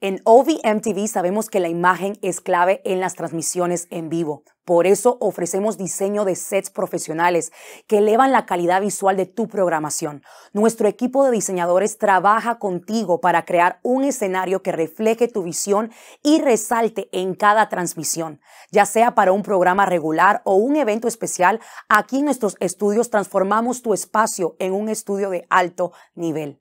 En OVMTV sabemos que la imagen es clave en las transmisiones en vivo. Por eso ofrecemos diseño de sets profesionales que elevan la calidad visual de tu programación. Nuestro equipo de diseñadores trabaja contigo para crear un escenario que refleje tu visión y resalte en cada transmisión. Ya sea para un programa regular o un evento especial, aquí en nuestros estudios transformamos tu espacio en un estudio de alto nivel.